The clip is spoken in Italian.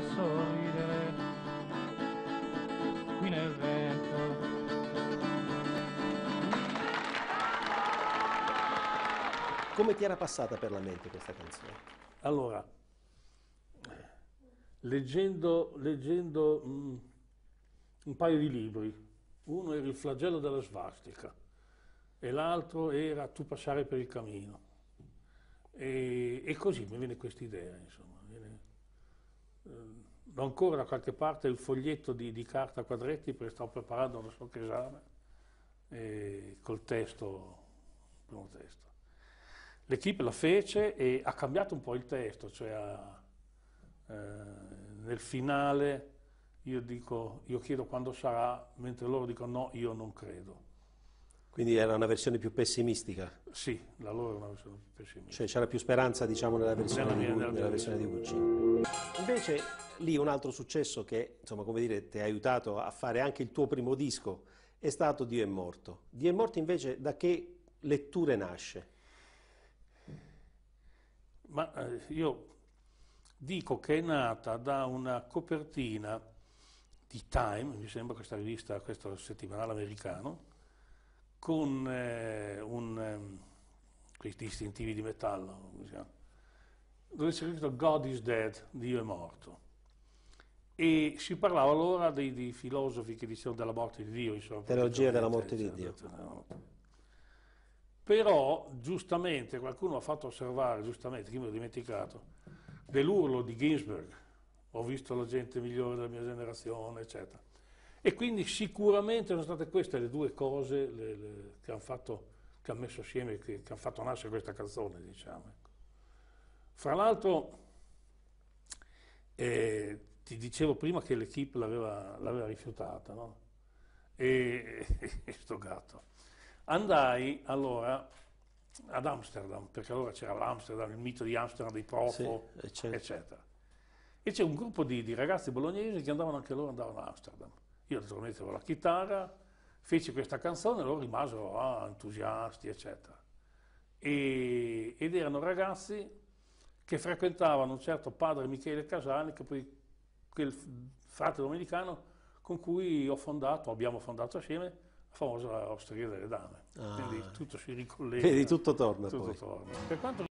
sorridere qui nel vento. Come ti era passata per la mente questa canzone? Allora, leggendo, leggendo mh, mm, un paio di libri, uno era Il flagello della svastica e l'altro era Tu passare per il cammino. E, e così mi viene questa idea, insomma. Viene ho ancora da qualche parte il foglietto di, di carta a quadretti perché sto preparando uno solo esame e col testo, primo testo. L'equipe la fece e ha cambiato un po' il testo, cioè ha, eh, nel finale io dico, io chiedo quando sarà, mentre loro dicono no, io non credo. Quindi era una versione più pessimistica? Sì, la loro era una versione più pessimistica. Cioè c'era più speranza diciamo, nella versione, nella mia, di, nella versione di Guccini. Invece lì un altro successo che insomma, come dire, ti ha aiutato a fare anche il tuo primo disco è stato Dio è morto. Dio è morto invece da che letture nasce? Ma eh, io dico che è nata da una copertina di Time, mi sembra questa rivista, questo settimanale americano, con eh, un, eh, questi istintivi di metallo, dove c'è scritto God is dead, Dio è morto. E si parlava allora dei, dei filosofi che dicevano della morte di Dio. Insomma, Teologia della morte di Dio. Però, giustamente, qualcuno ha fatto osservare, giustamente, che mi l'ho dimenticato, dell'urlo di Ginsberg, ho visto la gente migliore della mia generazione, eccetera. E quindi sicuramente sono state queste le due cose le, le, che hanno fatto, che hanno messo assieme, che, che hanno fatto nascere questa canzone, diciamo. Ecco. Fra l'altro, eh, ti dicevo prima che l'equipe l'aveva, rifiutata, no? E, e sto gatto. Andai allora ad Amsterdam, perché allora c'era l'Amsterdam, il mito di Amsterdam, dei profo, sì, eccetera. Eh, eccetera. E c'è un gruppo di, di, ragazzi bolognesi che andavano anche loro, andavano ad Amsterdam. Io naturalmente avevo la chitarra, feci questa canzone e loro rimasero ah, entusiasti, eccetera. E, ed erano ragazzi che frequentavano un certo padre Michele Casani, che poi quel frate domenicano con cui ho fondato, abbiamo fondato assieme, la famosa Osteria delle Dame. Ah, Quindi tutto si ricollega. Vedi, tutto torna tutto torna. Per quanto